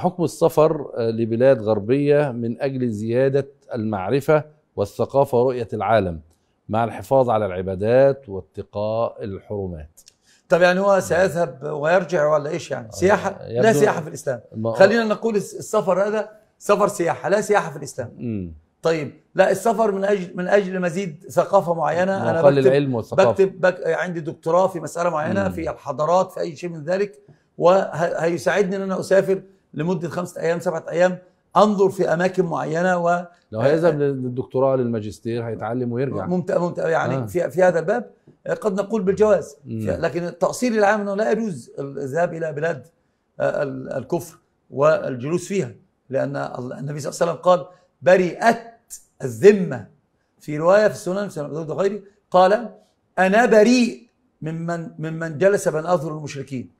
حكم السفر آه، لبلاد غربية من أجل زيادة المعرفة والثقافة ورؤية العالم مع الحفاظ على العبادات واتقاء الحرمات طب يعني هو سيذهب ويرجع ولا ايش يعني آه، سياحة لا سياحة في الإسلام خلينا نقول السفر هذا سفر سياحة لا سياحة في الإسلام طيب لا السفر من اجل من اجل مزيد ثقافه معينه انا بكتب العلم والثقافه بكتب بك عندي دكتوراه في مساله معينه في الحضارات في اي شيء من ذلك وهيساعدني ان انا اسافر لمده خمسه ايام سبعه ايام انظر في اماكن معينه و لو هيذهب آه، آه. للدكتوراه للماجستير هيتعلم ويرجع ممتع ممتع يعني آه. في في هذا الباب آه، قد نقول بالجواز لكن التاصيل العام انه لا يجوز الذهاب الى بلاد الكفر والجلوس فيها لان النبي صلى الله عليه وسلم قال برئت الذمه في روايه في السنن في سنن وغيره قال انا بريء ممن ممن جلس بين اظهر المشركين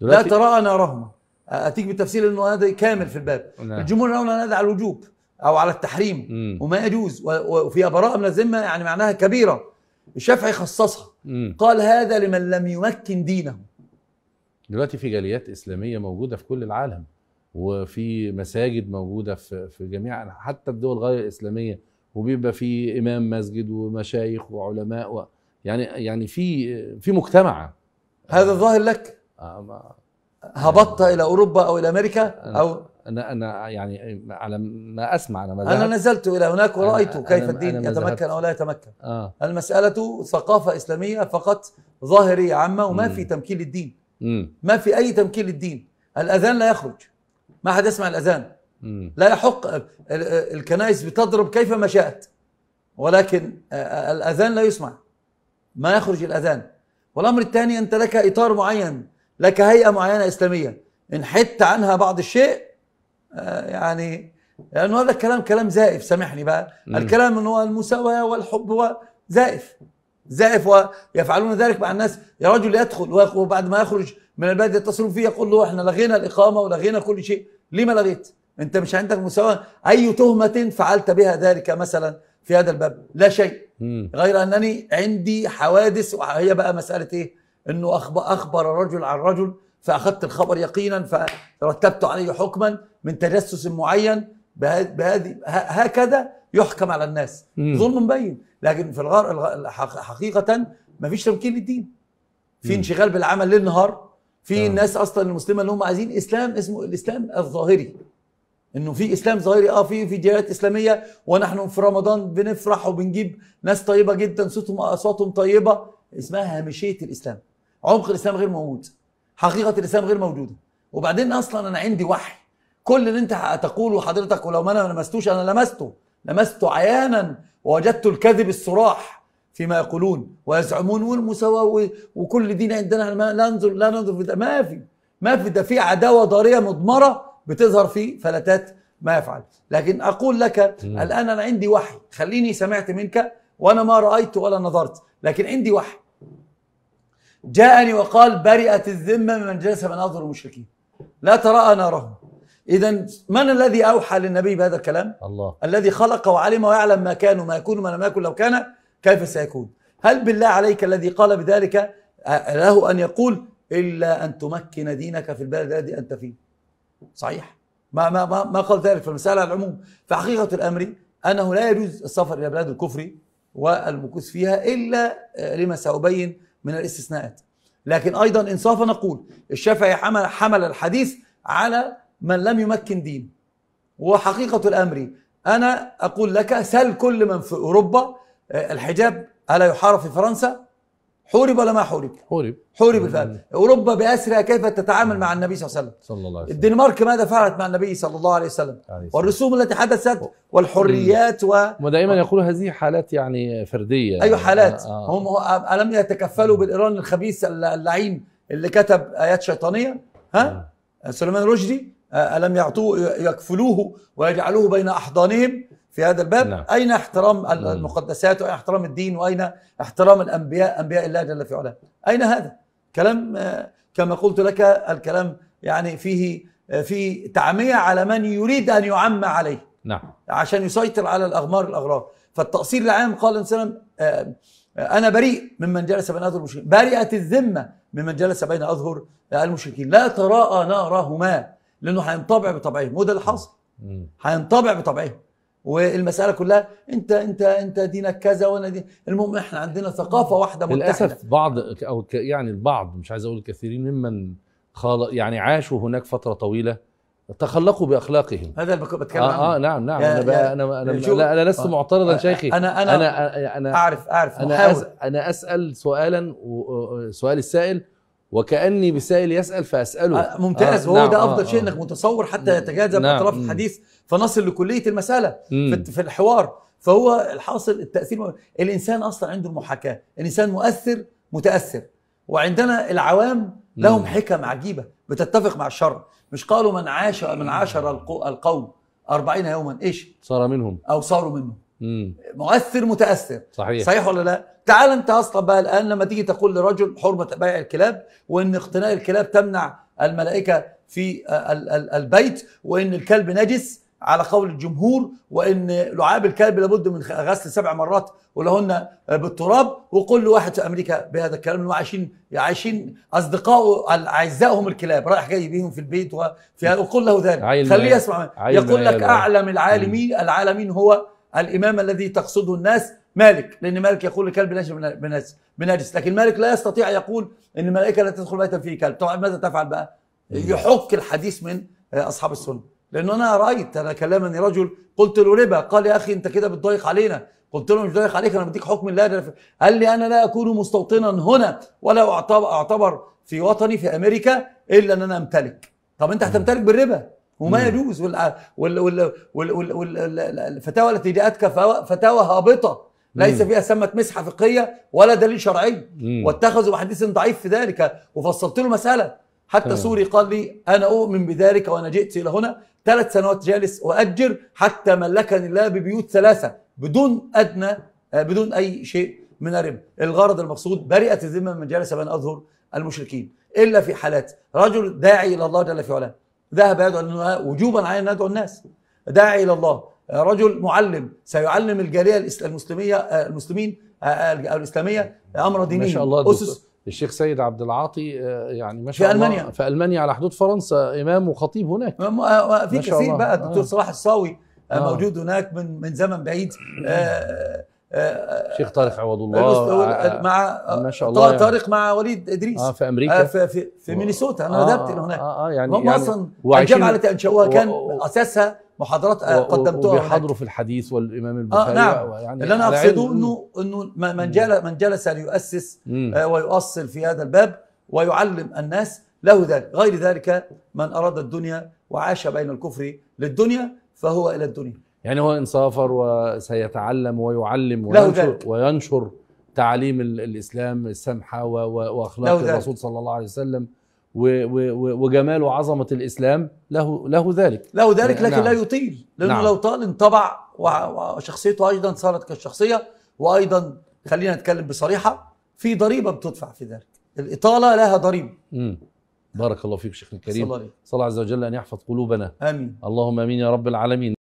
لا تراءى نارهما اتيك بالتفسير انه هذا كامل في الباب نعم. الجمهور يرون هذا على الوجوب او على التحريم مم. وما يجوز وفيها براءه من الذمه يعني معناها كبيره الشافعي خصصها مم. قال هذا لمن لم يمكن دينه دلوقتي في جاليات اسلاميه موجوده في كل العالم وفي مساجد موجوده في في جميع حتى الدول غير الاسلاميه وبيبقى في امام مسجد ومشايخ وعلماء و يعني يعني في في مجتمع هذا ظاهر لك آه هبطت الى اوروبا او الى امريكا او انا انا يعني على ما اسمع انا ما انا نزلت الى هناك ورايت كيف الدين يتمكن او لا يتمكن آه. المساله ثقافه اسلاميه فقط ظاهريه عامه وما مم. في تمكين للدين مم. ما في اي تمكين للدين الاذان لا يخرج ما حد يسمع الاذان مم. لا يحق الكنائس بتضرب كيفما شاءت ولكن الاذان لا يسمع ما يخرج الاذان والامر الثاني انت لك اطار معين لك هيئه معينه اسلاميه ان حدت عنها بعض الشيء آه، يعني لانه هذا الكلام كلام زائف سامحني بقى مم. الكلام ان هو المساواه والحب هو زائف زائف ويفعلون ذلك مع الناس يا رجل يدخل وبعد ما يخرج من البلد يتصلون فيه يقول له احنا لغينا الاقامه ولغينا كل شيء ليه ما لغيت انت مش عندك مساواه اي تهمه فعلت بها ذلك مثلا في هذا الباب لا شيء غير انني عندي حوادث وهي بقى مساله ايه انه اخبر, أخبر رجل عن رجل فاخذت الخبر يقينا فرتبت عليه حكما من تجسس معين بهذه هكذا يحكم على الناس ظلم مبين لكن في الغار حقيقه ما فيش تمكين للدين في انشغال بالعمل ليل نهار في آه. ناس اصلا المسلمه اللي هم عايزين اسلام اسمه الاسلام الظاهري انه في اسلام ظاهري اه في فيديوهات اسلاميه ونحن في رمضان بنفرح وبنجيب ناس طيبه جدا صوتهم اصواتهم طيبه اسمها هامشيه الاسلام عمق الاسلام غير موجود حقيقه الاسلام غير موجوده وبعدين اصلا انا عندي وحي كل اللي انت تقوله حضرتك ولو ما انا لمستوش انا لمسته لمست عيانا ووجدت الكذب الصراح فيما يقولون ويزعمون والمساواه وكل دين عندنا لا ننظر لا ننظر في ده ما في ما في ده في عداوه ضاريه مضمره بتظهر في فلتات ما يفعل لكن اقول لك الان انا عندي وحي خليني سمعت منك وانا ما رايت ولا نظرت لكن عندي وحي جاءني وقال برئت الذمة ممن جلس اظهر المشركين لا تراءى نارهم إذا من الذي أوحى للنبي بهذا الكلام؟ الله الذي خلق وعلم ويعلم ما كان وما يكون وما لم يكن لو كان كيف سيكون؟ هل بالله عليك الذي قال بذلك له أن يقول إلا أن تمكن دينك في البلد الذي أنت فيه صحيح ما ما ما, ما قال ذلك في المسألة على العموم فحقيقة الأمر أنه لا يجوز السفر إلى بلاد الكفر والمكوث فيها إلا آه، لما سأبين من الاستثناءات لكن ايضا انصافا نقول الشافعي حمل حمل الحديث على من لم يمكن دين وحقيقه الامر انا اقول لك سل كل من في اوروبا آه، الحجاب الا يحارب في فرنسا حورب ولا ما حورب؟ حورب حورب فعلا اوروبا باسرها كيف تتعامل مع النبي صلى الله عليه وسلم صلى الله عليه وسلم الدنمارك ماذا فعلت مع النبي صلى الله عليه وسلم والرسوم التي حدثت والحريات و ودائما يقول هذه حالات يعني فرديه اي أيوة، حالات آه. هم الم يتكفلوا بالايران الخبيث اللعين اللي كتب ايات شيطانيه ها آه. سليمان رشدي آه، الم يعطوه يكفلوه ويجعلوه بين احضانهم في هذا الباب نعم. أين احترام المقدسات وأين احترام الدين وأين احترام الأنبياء أنبياء الله جل في علاه أين هذا كلام آه، كما قلت لك الكلام يعني فيه آه، في تعمية على من يريد أن يعمى عليه نعم عشان يسيطر على الأغمار الأغرار فالتقصير العام قال الإنسان آه، أنا بريء ممن جلس بين أظهر المشركين برئت الذمة ممن جلس بين أظهر المشركين لا تراءى نارهما لأنه هينطبع بطبعهم وده اللي حصل هينطبع بطبعهم والمساله كلها انت انت انت دينك كذا وانا دي المهم احنا عندنا ثقافه واحده متحده للاسف بعض او يعني البعض مش عايز اقول الكثيرين ممن خال يعني عاشوا هناك فتره طويله تخلقوا باخلاقهم هذا اللي بتكلم آه، عنه آه, اه نعم نعم يا انا يا انا انا, لا انا لست آه معترضا آه شيخي انا انا انا انا اعرف اعرف انا أس انا اسال سؤالا سؤال السائل وكاني بسائل يسال فاساله آه، ممتاز آه وهو نعم ده آه، افضل آه شيء آه انك متصور حتى نعم، يتجاذب نعم اطراف الحديث فنصل لكليه المساله في الحوار فهو الحاصل التاثير الانسان اصلا عنده المحاكاه الانسان مؤثر متاثر وعندنا العوام لهم حكم عجيبه بتتفق مع الشر مش قالوا من عاش من عاشر القوم أربعين يوما ايش صار منهم او صاروا منهم مؤثر متاثر صحيح صحيح ولا لا تعال انت اصلا بقى الان لما تيجي تقول لرجل حرمه بيع الكلاب وان اقتناء الكلاب تمنع الملائكه في آه، البيت وان الكلب نجس على قول الجمهور وان لعاب الكلب لابد من غسل سبع مرات ولهن بالتراب وقل واحد في امريكا بهذا الكلام عايشين عايشين اصدقائه اعزائهم الكلاب رايح جاي بيهم في البيت وفي وقل له ذلك خليه يسمع يقول لك اعلم العالمين العالمين هو الامام الذي تقصده الناس مالك لان مالك يقول لكلب نجس بنجس بنجس لكن مالك لا يستطيع يقول ان الملائكه لا تدخل بيتا فيه كلب طبعا ماذا تفعل بقى يحك الحديث من آه، اصحاب السنه لانه انا رايت انا كلمني رجل قلت له ربا قال يا اخي انت كده بتضايق علينا قلت له مش ضايق عليك انا بديك حكم الله قال لي انا لا اكون مستوطنا هنا ولا اعتبر في وطني في امريكا الا ان انا امتلك طب انت هتمتلك بالربا وما يجوز والفتاوى التي جاءتك فتاوى هابطه ليس فيها ثمه مسحه فقهيه ولا دليل شرعي واتخذوا بحديث ضعيف في ذلك وفصلت له مسألة حتى طبعا. سوري قال لي انا اؤمن بذلك وانا جئت الى هنا ثلاث سنوات جالس واجر حتى ملكني الله ببيوت ثلاثه بدون ادنى آه، بدون اي شيء من الربا الغرض المقصود برئت الذمه من جلس بين اظهر المشركين الا في حالات رجل داعي الى الله جل في علاه ذهب يدعو وجوبا علينا ندعو الناس داعي الى الله رجل معلم سيعلم الجاليه المسلميه آه، المسلمين آه، آه، الاسلاميه امر ديني ما شاء الله اسس الشيخ سيد عبد العاطي يعني ما شاء في الله المانيا في المانيا على حدود فرنسا امام وخطيب هناك في كثير الله. بقى الدكتور آه. صلاح الصاوي آه. موجود هناك من من زمن بعيد آه شيخ طارق عوض الله آه، مع ما شاء الله يعني. طارق مع وليد ادريس اه في امريكا آه في في, في مينيسوتا انا آه، ذهبت آه هناك اه, آه يعني هم يعني اصلا الجامعه التي انشأوها كان و اساسها محاضرات آه، قدمتها وبيحضروا في الحديث والامام البخاري آه نعم يعني اللي انا اقصده انه انه من جلس من جلس ليؤسس آه ويؤصل في هذا الباب ويعلم الناس له ذلك غير ذلك من اراد الدنيا وعاش بين الكفر للدنيا فهو الى الدنيا يعني هو إن سافر وسيتعلم ويعلم وينشر, وينشر تعاليم الإسلام السمحة وأخلاق الرسول صلى الله عليه وسلم وجمال وعظمة الإسلام له له ذلك له ذلك لكن نعم. لا يطيل لأنه نعم. لو طال انطبع وشخصيته أيضا صارت كالشخصية وأيضا خلينا نتكلم بصريحة في ضريبة بتدفع في ذلك الإطالة لها ضريبة مم. بارك الله فيك شيخنا الكريم صلى الله, صلى الله عز وجل أن يحفظ قلوبنا آمين اللهم آمين يا رب العالمين